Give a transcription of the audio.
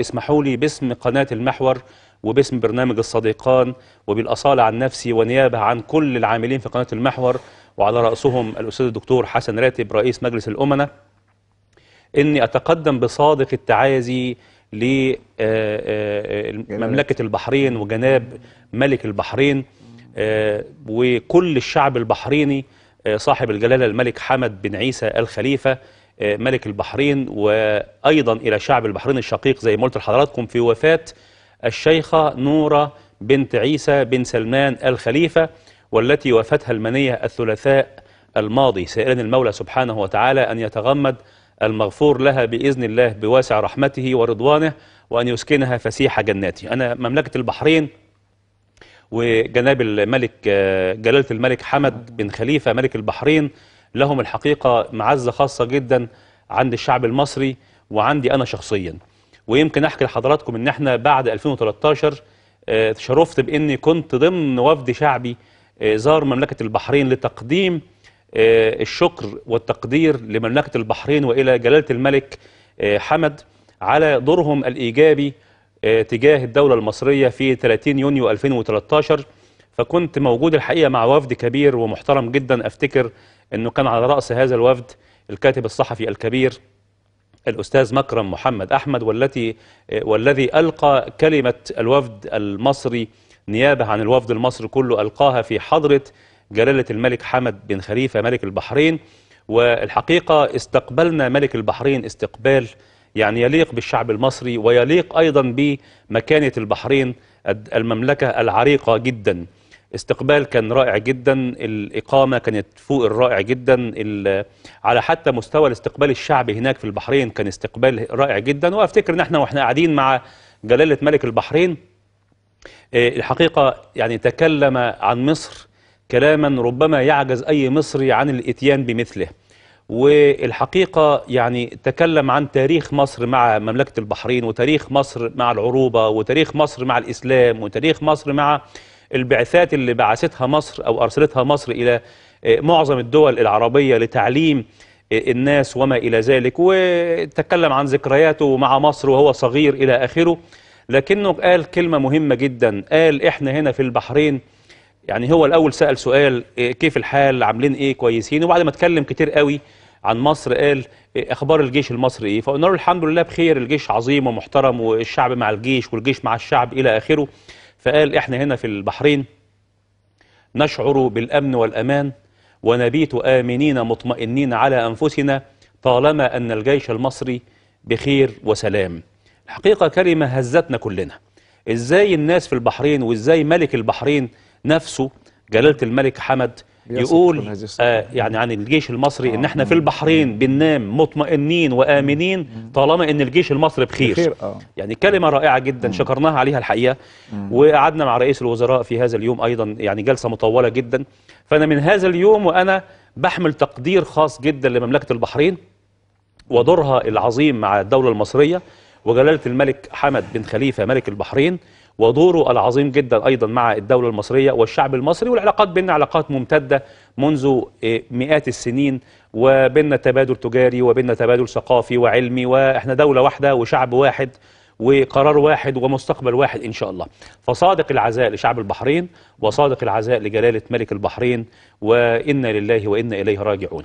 اسمحوا لي باسم قناة المحور وباسم برنامج الصديقان وبالأصالة عن نفسي ونيابة عن كل العاملين في قناة المحور وعلى رأسهم الأستاذ الدكتور حسن راتب رئيس مجلس الأمنة إني أتقدم بصادق التعازي لمملكة آه، آه، البحرين وجناب ملك البحرين آه، وكل الشعب البحريني صاحب الجلالة الملك حمد بن عيسى الخليفة ملك البحرين وأيضا إلى شعب البحرين الشقيق زي ما قلت لحضراتكم في وفاة الشيخة نورة بنت عيسى بن سلمان الخليفة والتي وفاتها المنية الثلاثاء الماضي سائلا المولى سبحانه وتعالى أن يتغمد المغفور لها بإذن الله بواسع رحمته ورضوانه وأن يسكنها فسيح جناته أنا مملكة البحرين وجناب الملك جلالة الملك حمد بن خليفة ملك البحرين لهم الحقيقة معزة خاصة جدا عند الشعب المصري وعندي أنا شخصيا ويمكن أحكي لحضراتكم أن احنا بعد 2013 آه، تشرفت بأني كنت ضمن وفد شعبي آه، زار مملكة البحرين لتقديم آه، الشكر والتقدير لمملكة البحرين وإلى جلالة الملك حمد على دورهم الإيجابي تجاه الدولة المصرية في 30 يونيو 2013 فكنت موجود الحقيقة مع وفد كبير ومحترم جدا أفتكر أنه كان على رأس هذا الوفد الكاتب الصحفي الكبير الأستاذ مكرم محمد أحمد والتي والذي ألقى كلمة الوفد المصري نيابة عن الوفد المصري كله ألقاها في حضرة جلالة الملك حمد بن خليفة ملك البحرين والحقيقة استقبلنا ملك البحرين استقبال يعني يليق بالشعب المصري ويليق أيضا بمكانة البحرين المملكة العريقة جداً استقبال كان رائع جدا الإقامة كانت فوق الرائع جدا على حتى مستوى الاستقبال الشعبي هناك في البحرين كان استقبال رائع جدا وأفتكر إن احنا وإحنا قاعدين مع جلالة ملك البحرين آه، الحقيقة يعني تكلم عن مصر كلاما ربما يعجز أي مصري عن الإتيان بمثله والحقيقة يعني تكلم عن تاريخ مصر مع مملكة البحرين وتاريخ مصر مع العروبة وتاريخ مصر مع الإسلام وتاريخ مصر مع البعثات اللي بعثتها مصر أو أرسلتها مصر إلى آه، معظم الدول العربية لتعليم آه، الناس وما إلى ذلك وتكلم عن ذكرياته مع مصر وهو صغير إلى آخره لكنه قال كلمة مهمة جدا قال إحنا هنا في البحرين يعني هو الأول سأل سؤال آه، كيف الحال عاملين إيه كويسين وبعد ما اتكلم كتير قوي عن مصر قال اخبار الجيش المصري ايه فقلنا له الحمد لله بخير الجيش عظيم ومحترم والشعب مع الجيش والجيش مع الشعب الى اخره فقال احنا هنا في البحرين نشعر بالأمن والأمان ونبيت آمنين مطمئنين على أنفسنا طالما أن الجيش المصري بخير وسلام الحقيقة كلمة هزتنا كلنا ازاي الناس في البحرين وازاي ملك البحرين نفسه جلالة الملك حمد يقول آه يعني عن الجيش المصري آه. ان احنا في آه. البحرين بننام مطمئنين وامنين آه. طالما ان الجيش المصري بخير, بخير. آه. يعني كلمه آه. رائعه جدا شكرناها عليها الحقيقه وقعدنا مع رئيس الوزراء في هذا اليوم ايضا يعني جلسه مطوله جدا فانا من هذا اليوم وانا بحمل تقدير خاص جدا لمملكه البحرين ودورها العظيم مع الدوله المصريه وجلاله الملك حمد بن خليفه ملك البحرين ودوره العظيم جدا أيضا مع الدولة المصرية والشعب المصري والعلاقات بيننا علاقات ممتدة منذ آه، مئات السنين وبيننا تبادل تجاري وبيننا تبادل ثقافي وعلمي وإحنا دولة واحدة وشعب واحد وقرار واحد ومستقبل واحد إن شاء الله فصادق العزاء لشعب البحرين وصادق العزاء لجلالة ملك البحرين وإنا لله وإنا إليه راجعون